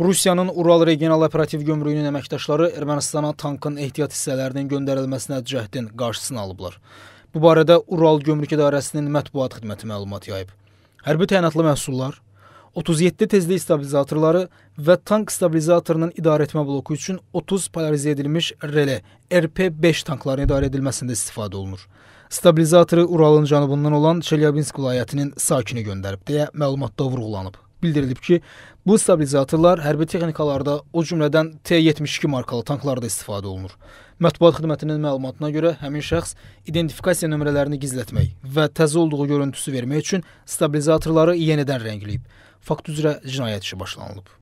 Rusiyanın Ural Regional Operativ Gömrüyünün əməkdaşları Ermənistana tankın ehtiyat hissələrinin göndərilməsinə cəhdin qarşısını alıblar. Bu barədə Ural Gömrük İdarəsinin mətbuat xidməti məlumat yayıb. Hərbi təyinatlı məhsullar, 37 tezlik stabilizatorları və tank stabilizatorunun idarəetmə bloku üçün 30 polarizə edilmiş rele RP-5 tankların idarə edilməsində istifadə olunur. Stabilizatoru Uralın cənubundan olan Çelyabinsk vilayətinin sakini göndərib deyə məlumatda vurğulanıb bildirilib ki, bu stabilizatorlar hərbi texnikalarda, o cümlədən T-72 markalı tanklarda istifadə olunur. Mətbuat xidmətinin məlumatına görə həmin şəxs identifikasiya nömrələrini gizlətmək və təzə olduğu görüntüsü vermək üçün stabilizatorları yenidən rəngləyib. Fakt üzrə cinayət işi başlanılıb.